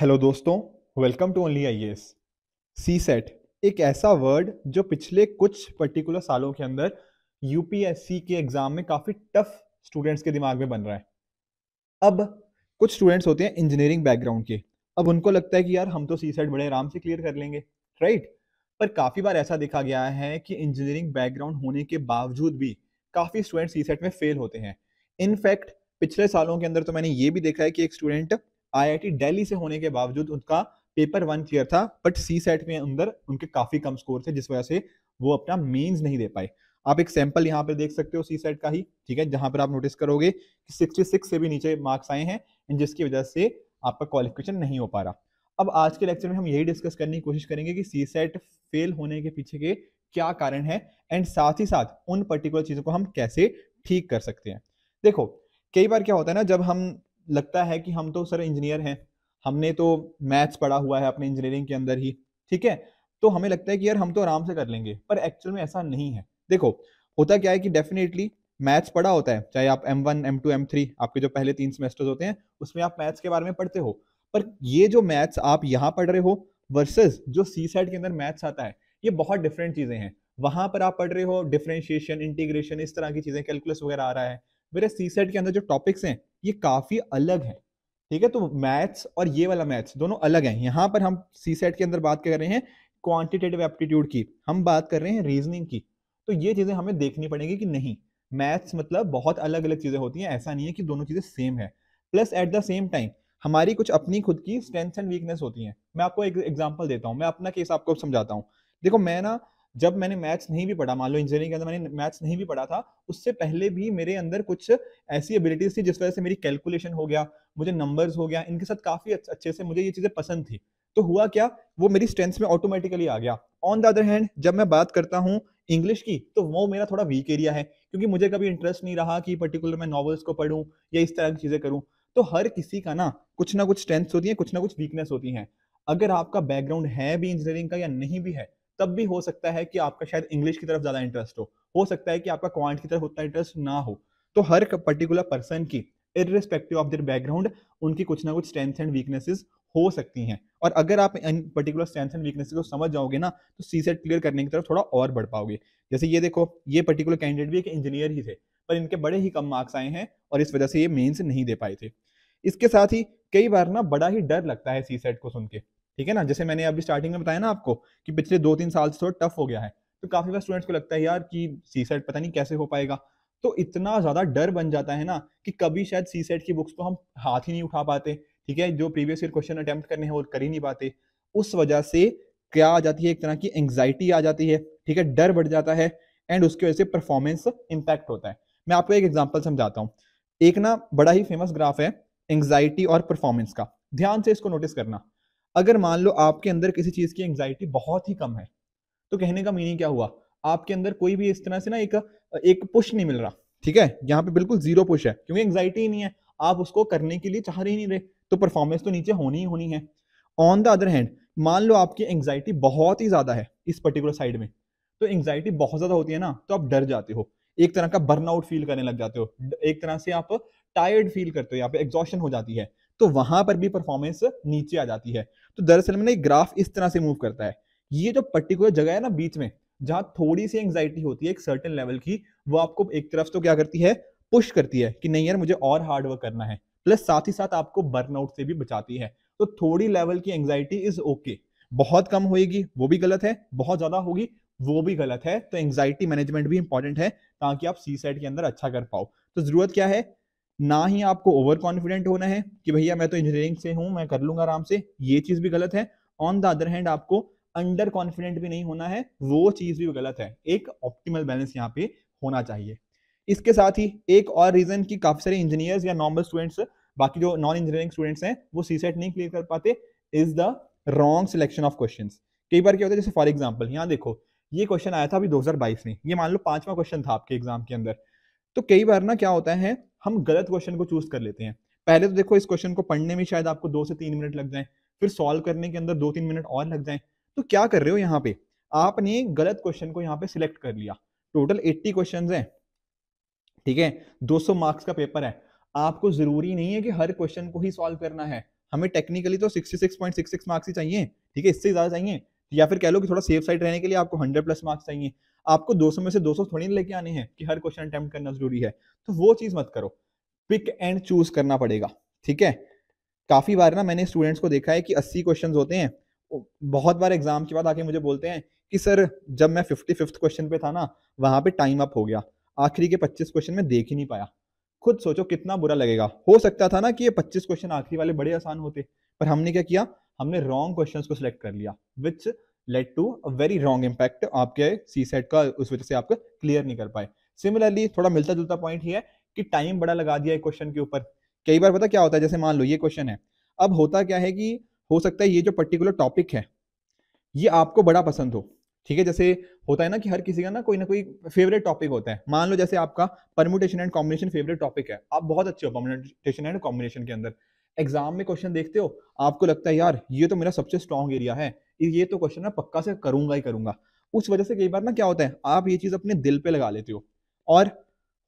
hello दोस्तों welcome to only I S CSAT एक ऐसा वर्ड जो पिछले कुछ पर्टिकुलर सालों के अंदर यूपीएससी के एग्ज़ाम में काफ़ी टफ स्टूडेंट्स के दिमाग में बन रहा है अब कुछ स्टूडेंट्स होते हैं इंजीनियरिंग बैकग्राउंड के अब उनको लगता है कि यार हम तो सी सेट बड़े आराम से क्लियर कर लेंगे राइट पर काफ़ी बार ऐसा देखा गया है कि इंजीनियरिंग बैकग्राउंड होने के बावजूद भी काफ़ी स्टूडेंट सी सेट में फेल होते हैं इनफैक्ट पिछले सालों के अंदर तो मैंने ये भी देखा है कि एक स्टूडेंट आईआईटी दिल्ली से होने के बावजूद उनका पेपर वन क्लियर था बट सी सेट में अंदर उनके काफी कम स्कोर थे जिस वजह से वो अपना मेन्स नहीं दे पाए आप एक सैंपल यहाँ पर देख सकते हो सी सेट का ही ठीक है जहां पर आप नोटिस करोगे कि 66 से भी नीचे मार्क्स आए हैं जिसकी वजह से आपका क्वालिफिकेशन नहीं हो पा रहा अब आज के लेक्चर में हम यही डिस्कस करने की कोशिश करेंगे कि सी सेट फेल होने के पीछे के क्या कारण है एंड साथ ही साथ उन पर्टिकुलर चीज़ों को हम कैसे ठीक कर सकते हैं देखो कई बार क्या होता है ना जब हम लगता है कि हम तो सर इंजीनियर हैं हमने तो मैथ्स पढ़ा हुआ है अपने इंजीनियरिंग के अंदर ही ठीक है तो हमें लगता है कि यार हम तो आराम से कर लेंगे पर एक्चुअल में ऐसा नहीं है देखो होता क्या है कि डेफिनेटली मैथ्स पढ़ा होता है चाहे आप M one M two M three आपके जो पहले तीन सेमेस्टर्स होते हैं उसमें आप मैथ्स के बारे में पढ़ते हो पर ये जो मैथ्स आप यहाँ पढ़ रहे हो वर्सेस जो सी सेट के अंदर मैथ्स आता है ये बहुत डिफरेंट चीज़ें हैं वहां पर आप पढ़ रहे हो डिफ्रेंशिएशन इंटीग्रेशन इस तरह की चीज़ें कैलकुलस वगैरह आ रहा है मेरे सी सेट के अंदर जो टॉपिक्स हैं ये काफी अलग है ठीक है तो मैथ्स और ये वाला मैथ्स दोनों अलग हैं यहाँ पर हम सी सेट के अंदर बात कर रहे हैं क्वांटिटेटिव एप्टीट्यूड की हम बात कर रहे हैं रीजनिंग की तो ये चीज़ें हमें देखनी पड़ेगी कि नहीं मैथ्स मतलब बहुत अलग अलग चीज़ें होती हैं ऐसा नहीं है कि दोनों चीज़ें सेम है plus at the same time हमारी कुछ अपनी खुद की स्ट्रेंथ एंड वीकनेस होती हैं मैं आपको एक एग्जाम्पल देता हूँ मैं अपना केस आपको समझाता हूँ देखो मैं ना जब मैंने मैथ्स नहीं भी पढ़ा मान लो इंजीनियरिंग के अंदर मैंने मैथ्स नहीं भी पढ़ा था उससे पहले भी मेरे अंदर कुछ ऐसी एबिलिटीज थी जिस वजह से मेरी कैलकुलेशन हो गया मुझे नंबर्स हो गया इनके साथ काफी अच्छे से मुझे ये चीजें पसंद थी तो हुआ क्या वो मेरी स्ट्रेंथ्स में ऑटोमेटिकली आ गया ऑन द अदर हैंड जब मैं बात करता हूँ इंग्लिश की तो वो मेरा थोड़ा वीक एरिया है क्योंकि मुझे कभी इंटरेस्ट नहीं रहा कि पर्टिकुलर मैं नॉवल्स को पढ़ूं या इस तरह की चीज़ें करूँ तो हर किसी का ना कुछ ना कुछ स्ट्रेंथ्स होती हैं कुछ ना कुछ वीकनेस होती हैं अगर आपका बैकग्राउंड है भी इंजीनियरिंग का या नहीं भी है तब भी हो सकता है कि आपका शायद इंग्लिश की तरफ ज़्यादा इंटरेस्ट हो हो सकता है कि आपका क्वांट की तरफ उतना इंटरेस्ट ना हो तो हर पर्टिकुलर पर्सन की इरिस्पेक्टिव ऑफ देयर बैकग्राउंड उनकी कुछ ना कुछ स्ट्रेंथ एंड वीकनेसेस हो सकती हैं और अगर आप इन पर्टिकुलर स्ट्रेंथ एंड वीकनेसेस को समझ जाओगे ना तो सी सेट क्लियर करने की तरफ थोड़ा और बढ़ पाओगे जैसे ये देखो ये पर्टिकुलर कैंडिडेट भी एक इंजीनियर ही थे पर इनके बड़े ही कम मार्क्स आए हैं और इस वजह से ये मेन्स नहीं दे पाए थे इसके साथ ही कई बार ना बड़ा ही डर लगता है सी सेट को सुन के ठीक है ना जैसे मैंने अभी स्टार्टिंग में बताया ना आपको कि पिछले दो तीन साल से थोड़ा टफ हो गया है तो काफी बार स्टूडेंट्स को लगता है यार कि सी सेट पता नहीं कैसे हो पाएगा तो इतना ज्यादा डर बन जाता है ना कि कभी शायद सी सेट की बुक्स को हम हाथ ही नहीं उठा पाते ठीक है जो प्रीवियस ईयर क्वेश्चन अटेम्प्ट करने हैं वो कर ही नहीं पाते उस वजह से क्या आ जाती है एक तरह की एंग्जाइटी आ जाती है ठीक है डर बढ़ जाता है एंड उसकी वजह से परफॉर्मेंस इंपैक्ट होता है मैं आपको एक एग्जाम्पल समझाता हूँ एक ना बड़ा ही फेमस ग्राफ है एंग्जाइटी और परफॉर्मेंस का ध्यान से इसको नोटिस करना अगर मान लो आपके अंदर किसी चीज की एंग्जाइटी बहुत ही कम है तो कहने का मीनिंग क्या हुआ आपके अंदर कोई भी इस तरह से ना एक एक पुश नहीं मिल रहा ठीक है यहाँ पे बिल्कुल जीरो पुश है क्योंकि एंग्जाइटी ही नहीं है आप उसको करने के लिए चाह रहे ही नहीं रहे तो परफॉर्मेंस तो नीचे होनी ही होनी है ऑन द अदर हैंड मान लो आपकी एंग्जाइटी बहुत ही ज्यादा है इस पर्टिकुलर साइड में तो एंग्जाइटी बहुत ज्यादा होती है ना तो आप डर जाते हो एक तरह का बर्नआउट फील करने लग जाते हो एक तरह से आप टायर्ड फील करते हो यहाँ पे एग्जॉशन हो जाती है तो वहां पर भी परफॉर्मेंस नीचे आ जाती है तो दरअसल में ना ग्राफ इस तरह से मूव करता है ये जो पर्टिकुलर जगह है ना बीच में जहां थोड़ी सी एंग्जाइटी होती है एक सर्टन लेवल की वो आपको एक तरफ तो क्या करती है पुश करती है कि नहीं यार मुझे और हार्ड वर्क करना है प्लस साथ ही साथ आपको बर्नआउट से भी बचाती है तो थोड़ी लेवल की एंग्जाइटी इज ओके बहुत कम होगी वो भी गलत है बहुत ज्यादा होगी वो भी गलत है तो एंग्जाइटी मैनेजमेंट भी इंपॉर्टेंट है ताकि आप सी साइड के अंदर अच्छा कर पाओ तो जरूरत क्या है ना ही आपको ओवर कॉन्फिडेंट होना है कि भैया मैं तो इंजीनियरिंग से हूं मैं कर लूंगा आराम से ये चीज़ भी गलत है ऑन द अदर हैंड आपको अंडर कॉन्फिडेंट भी नहीं होना है वो चीज़ भी गलत है एक ऑप्टिमल बैलेंस यहाँ पे होना चाहिए इसके साथ ही एक और रीज़न की काफ़ी सारे इंजीनियर्स या नॉर्मल स्टूडेंट्स बाकी जो नॉन इंजीनियरिंग स्टूडेंट्स हैं वो सी सेट नहीं क्लियर कर पाते is the wrong selection of question कई बार क्या होता है जैसे फॉर एग्जाम्पल यहाँ देखो ये क्वेश्चन आया था अभी 2022 में ये मान लो पांचवा क्वेश्चन था आपके एग्जाम के अंदर तो कई बार ना क्या होता है हम गलत क्वेश्चन को चूज कर लेते हैं पहले तो देखो इस क्वेश्चन को पढ़ने में शायद आपको दो से तीन मिनट लग जाए फिर सॉल्व करने के अंदर दो तीन मिनट और लग जाए तो क्या कर रहे हो यहाँ पे आपने गलत क्वेश्चन को यहाँ पे सिलेक्ट कर लिया टोटल 80 क्वेश्चंस हैं ठीक है 200 मार्क्स का पेपर है आपको जरूरी नहीं है कि हर क्वेश्चन को ही सॉल्व करना है हमें टेक्निकली तो 66.66 मार्क्स ही चाहिए ठीक है इससे ज्यादा चाहिए या फिर कह लो कि थोड़ा सेफ साइड रहने के लिए आपको हंड्रेड प्लस मार्क्स चाहिए आपको सौ में से सौ थोड़ी लेके आने हैं कि हर क्वेश्चन अटेम्प्ट करना जरूरी है तो वो चीज़ मत करो पिक एंड चूज करना पड़ेगा ठीक है काफ़ी बार ना मैंने स्टूडेंट्स को देखा है कि अस्सी क्वेश्चन होते हैं बहुत बार एग्जाम के बाद आके मुझे बोलते हैं कि सर जब मैं फिफ्टी फिफ्थ क्वेश्चन पे था ना वहां पे टाइम अप हो गया आखिरी के पच्चीस क्वेश्चन में देख ही नहीं पाया खुद सोचो कितना बुरा लगेगा हो सकता था ना कि ये पच्चीस क्वेश्चन आखिरी वाले बड़े आसान होते पर हमने क्या किया हमने रॉन्ग क्वेश्चन को सिलेक्ट कर लिया which lead to a very wrong impact आपके सी सेट का उस वजह से आप क्लियर नहीं कर पाए सिमिलरली थोड़ा मिलता जुलता पॉइंट ही है कि टाइम बड़ा लगा दिया है क्वेश्चन के ऊपर कई बार पता क्या होता है जैसे मान लो ये क्वेश्चन है अब होता क्या है कि हो सकता है ये जो पर्टिकुलर टॉपिक है ये आपको बड़ा पसंद हो ठीक है जैसे होता है ना कि हर किसी का ना कोई ना कोई फेवरेट टॉपिक होता है मान लो जैसे आपका permutation and combination favourite topic है आप बहुत अच्छे हो परमुटेशन एंड कॉम्बिनेशन के अंदर एग्जाम में क्वेश्चन देखते हो आपको लगता है यार ये तो मेरा सबसे स्ट्रॉन्ग एरिया है ये तो क्वेश्चन मैं पक्का से करूंगा ही करूंगा उस वजह से कई बार ना क्या होता है आप ये चीज अपने दिल पे लगा लेते हो और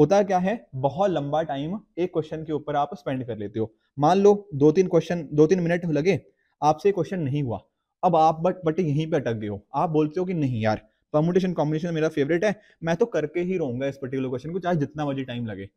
होता क्या है बहुत लंबा टाइम एक क्वेश्चन के ऊपर आप स्पेंड कर लेते हो मान लो दो तीन क्वेश्चन दो तीन मिनट लगे आपसे क्वेश्चन नहीं हुआ अब आप बट बट यहीं पे अटक गए हो आप बोलते हो कि नहीं यार परमुटेशन कॉम्बिनेशन मेरा फेवरेट है मैं तो करके ही रहूंगा इस पर्टिकुलर क्वेश्चन को चाहे जितना मर्जी टाइम लगे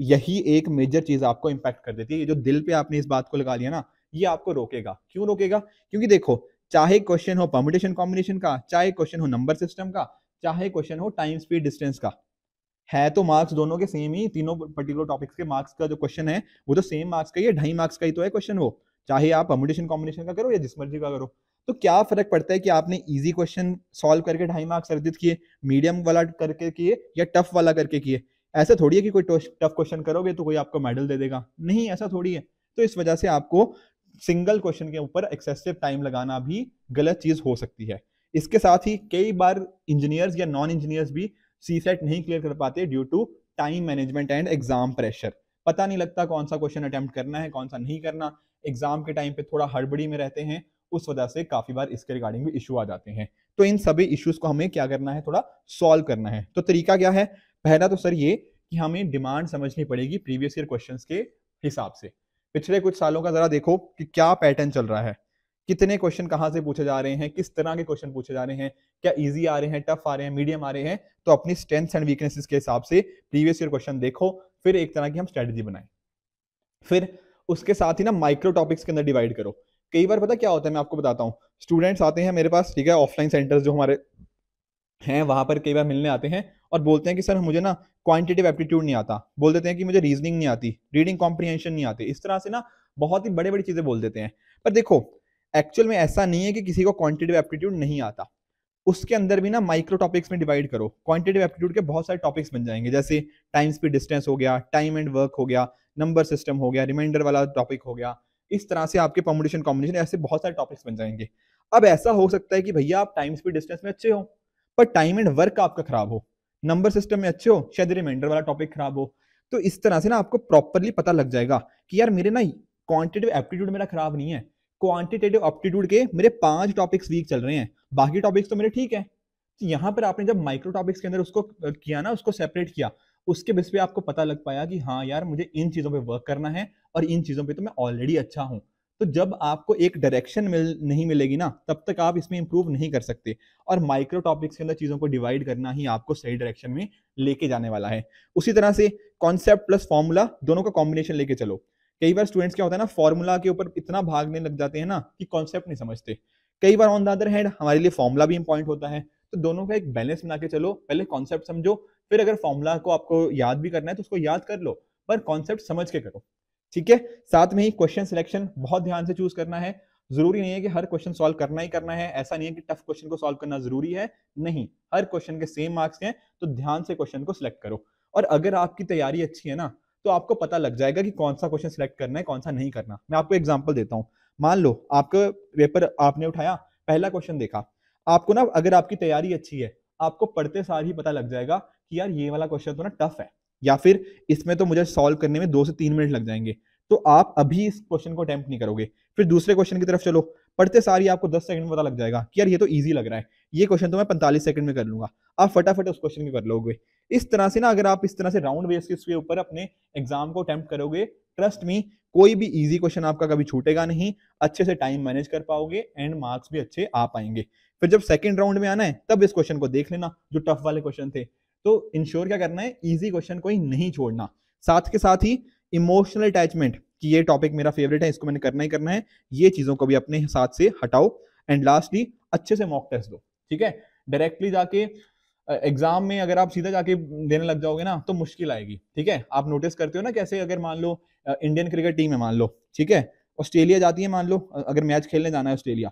यही एक मेजर चीज आपको इम्पैक्ट कर देती है ये जो दिल पे आपने इस बात को लगा लिया ना ये आपको रोकेगा क्यों रोकेगा क्योंकि देखो चाहे क्वेश्चन हो परमिटेशन कॉम्बिनेशन का चाहे क्वेश्चन हो नंबर सिस्टम का चाहे क्वेश्चन हो टाइम स्पीड डिस्टेंस का है तो मार्क्स दोनों के सेम ही तीनों पर्टिकुलर टॉपिक्स के मार्क्स का जो क्वेश्चन है वो तो सेम मार्क्स का ही है ढाई मार्क्स का ही तो है क्वेश्चन वो चाहे आप परमिटेशन कॉम्बिनेशन का करो या जिस मर्जी का करो तो क्या फर्क पड़ता है कि आपने इजी क्वेश्चन सॉल्व करके ढाई मार्क्स अर्जित किए मीडियम वाला करके किए या टफ वाला करके किए ऐसा थोड़ी है कि कोई टफ क्वेश्चन करोगे तो कोई आपको मेडल दे देगा नहीं ऐसा थोड़ी है तो इस वजह से आपको सिंगल क्वेश्चन के ऊपर एक्सेसिव टाइम लगाना भी गलत चीज हो सकती है इसके साथ ही कई बार इंजीनियर्स या नॉन इंजीनियर्स भी सी सेट नहीं क्लियर कर पाते due to time management and exam pressure पता नहीं लगता कौन सा क्वेश्चन अटैम्प्ट करना है कौन सा नहीं करना एग्जाम के टाइम पे थोड़ा हड़बड़ी में रहते हैं उस वजह से काफी बार इसके रिगार्डिंग भी इशू आ जाते हैं तो इन सभी इश्यूज को हमें क्या करना है थोड़ा सॉल्व करना है तो तरीका क्या है पहला तो सर ये कि हमें डिमांड समझनी पड़ेगी प्रीवियस ईयर क्वेश्चंस के हिसाब से पिछले कुछ सालों का जरा देखो कि क्या पैटर्न चल रहा है कितने क्वेश्चन कहाँ से पूछे जा रहे हैं किस तरह के क्वेश्चन पूछे जा रहे हैं क्या इजी आ रहे हैं टफ आ रहे हैं मीडियम आ रहे हैं तो अपनी स्ट्रेंथ्स एंड वीकनेसेस के हिसाब से प्रीवियस ईयर क्वेश्चन देखो फिर एक तरह की हम स्ट्रेटजी बनाए फिर उसके साथ ही ना माइक्रो टॉपिक्स के अंदर डिवाइड करो कई बार पता क्या होता है मैं आपको बताता हूँ स्टूडेंट्स आते हैं मेरे पास ठीक है ऑफलाइन सेंटर्स जो हमारे हैं वहां पर कई बार मिलने आते हैं और बोलते हैं कि सर मुझे ना क्वांटिटिव एप्टीट्यूड नहीं आता बोल देते हैं कि मुझे रीजनिंग नहीं आती रीडिंग कॉम्प्रीहेंशन नहीं आती इस तरह से ना बहुत ही बड़े बड़ी चीज़ें बोल देते हैं पर देखो एक्चुअल में ऐसा नहीं है कि किसी को क्वांटिटिव एप्टीट्यूड नहीं आता उसके अंदर भी ना माइक्रो टॉपिक्स में डिवाइड करो क्वांटिटिव एप्टीट्यूड के बहुत सारे टॉपिक्स बन जाएंगे जैसे टाइम स्पीड डिस्टेंस हो गया टाइम एंड वर्क हो गया नंबर सिस्टम हो गया रिमाइंडर वाला टॉपिक हो गया इस तरह से आपके पॉम्बिनेशन कॉम्बिनेशन ऐसे बहुत सारे टॉपिक्स बन जाएंगे अब ऐसा हो सकता है कि भैया आप टाइम स्पीड डिस्टेंस में अच्छे हो पर टाइम एंड वर्क आपका खराब हो नंबर सिस्टम में अच्छे हो शायद रिमाइंडर वाला टॉपिक खराब हो तो इस तरह से ना आपको प्रॉपरली पता लग जाएगा कि यार मेरे ना क्वांटिटेटिव एप्टीट्यूड मेरा खराब नहीं है क्वांटिटेटिव एप्टीट्यूड के मेरे पांच टॉपिक्स वीक चल रहे हैं बाकी टॉपिक्स तो मेरे ठीक है तो यहाँ पर आपने जब माइक्रो टॉपिक्स के अंदर उसको किया ना उसको सेपरेट किया उसके बेस पे आपको पता लग पाया कि हाँ यार मुझे इन चीज़ों पे वर्क करना है और इन चीज़ों पे तो मैं ऑलरेडी अच्छा हूँ तो जब आपको एक डायरेक्शन मिल नहीं मिलेगी ना तब तक आप इसमें इंप्रूव नहीं कर सकते और माइक्रो टॉपिक्स के अंदर चीज़ों को डिवाइड करना ही आपको सही डायरेक्शन में लेके जाने वाला है उसी तरह से कॉन्सेप्ट प्लस फॉर्मूला दोनों का कॉम्बिनेशन लेके चलो कई बार स्टूडेंट्स क्या होता है ना फॉर्मूला के ऊपर इतना भागने लग जाते हैं ना कि कॉन्सेप्ट नहीं समझते कई बार ऑन द अदर हैंड हमारे लिए फॉर्मूला भी इंपॉर्टेंट होता है तो दोनों का एक बैलेंस बना के चलो पहले कॉन्सेप्ट समझो फिर अगर फॉर्मूला को आपको याद भी करना है तो उसको याद कर लो पर कॉन्सेप्ट समझ के करो ठीक है साथ में ही क्वेश्चन सिलेक्शन बहुत ध्यान से चूज करना है जरूरी नहीं है कि हर क्वेश्चन सॉल्व करना ही करना है ऐसा नहीं है कि टफ क्वेश्चन को सॉल्व करना जरूरी है नहीं हर क्वेश्चन के सेम मार्क्स हैं तो ध्यान से क्वेश्चन को सिलेक्ट करो और अगर आपकी तैयारी अच्छी है ना तो आपको पता लग जाएगा कि कौन सा क्वेश्चन सिलेक्ट करना है कौन सा नहीं करना मैं आपको एग्जाम्पल देता हूँ मान लो आपका पेपर आपने उठाया पहला क्वेश्चन देखा आपको ना अगर आपकी तैयारी अच्छी है आपको पढ़ते सार ही पता लग जाएगा कि यार ये वाला क्वेश्चन तो ना टफ है या फिर इसमें तो मुझे सॉल्व करने में दो से तीन मिनट लग जाएंगे तो आप अभी इस क्वेश्चन को अटैम्प्ट नहीं करोगे फिर दूसरे क्वेश्चन की तरफ चलो पढ़ते सारी आपको दस सेकंड में पता लग जाएगा कि यार ये तो ईजी लग रहा है ये क्वेश्चन तो मैं पैंतालीस सेकंड में कर लूंगा आप फटाफट उस क्वेश्चन को कर लोगे इस तरह से ना अगर आप इस तरह से राउंड बेसिस के ऊपर अपने एग्जाम को अटैम्प्ट करोगे ट्रस्ट मी कोई भी इजी क्वेश्चन आपका कभी छूटेगा नहीं अच्छे से टाइम मैनेज कर पाओगे एंड मार्क्स भी अच्छे आ पाएंगे फिर जब सेकंड राउंड में आना है तब इस क्वेश्चन को देख लेना जो टफ वाले क्वेश्चन थे तो इंश्योर क्या करना है ईजी क्वेश्चन को ही नहीं छोड़ना साथ के साथ ही इमोशनल अटैचमेंट कि ये टॉपिक मेरा फेवरेट है इसको मैंने करना ही करना है ये चीज़ों को भी अपने साथ से हटाओ एंड लास्टली अच्छे से मॉक टेस्ट दो ठीक है डायरेक्टली जाके एग्जाम में अगर आप सीधा जाके देने लग जाओगे ना तो मुश्किल आएगी ठीक है आप नोटिस करते हो ना कैसे अगर मान लो इंडियन क्रिकेट टीम है मान लो ठीक है ऑस्ट्रेलिया जाती है मान लो अगर मैच खेलने जाना है ऑस्ट्रेलिया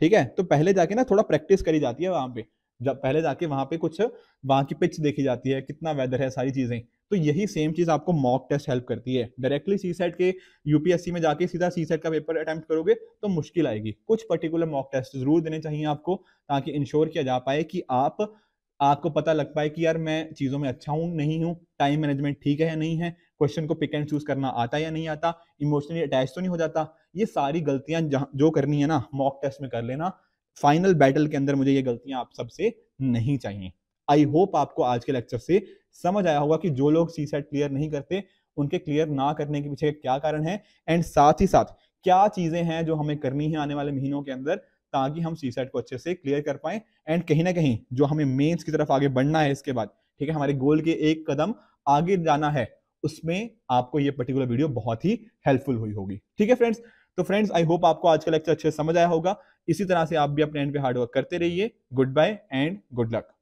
ठीक है तो पहले जाके ना थोड़ा प्रैक्टिस करी जाती है वहां पे जब पहले जाके वहां पे कुछ वहां की पिच देखी जाती है कितना वेदर है सारी चीजें तो यही सेम चीज आपको मॉक टेस्ट हेल्प करती है डायरेक्टली सी सेट के यूपीएससी में जाके सीधा सी सेट का पेपर अटैम्प्ट करोगे तो मुश्किल आएगी कुछ पर्टिकुलर मॉक टेस्ट जरूर देने चाहिए आपको ताकि इंश्योर किया जा पाए कि आप आपको पता लग पाए कि यार मैं चीज़ों में अच्छा हूँ नहीं हूँ टाइम मैनेजमेंट ठीक है या नहीं है क्वेश्चन को पिक एंड चूज करना आता या नहीं आता इमोशनली अटैच तो नहीं हो जाता ये सारी गलतियां जो करनी है ना मॉक टेस्ट में कर लेना फाइनल बैटल के अंदर मुझे ये गलतियां आप सबसे नहीं चाहिए आई होप आपको आज के लेक्चर से समझ आया होगा कि जो लोग सी सेट क्लियर नहीं करते उनके क्लियर ना करने के पीछे क्या कारण है एंड साथ ही साथ क्या चीजें हैं जो हमें करनी है आने वाले महीनों के अंदर ताकि हम सी सेट को अच्छे से क्लियर कर पाए एंड कहीं ना कहीं जो हमें मेंस की तरफ आगे बढ़ना है इसके बाद ठीक है हमारे गोल के एक कदम आगे जाना है उसमें आपको ये पर्टिकुलर वीडियो बहुत ही हेल्पफुल हुई होगी ठीक है फ्रेंड्स तो फ्रेंड्स आई होप आपको आज का लेक्चर अच्छे से समझ आया होगा इसी तरह से आप भी अपने एंड पे हार्डवर्क करते रहिए goodbye and good luck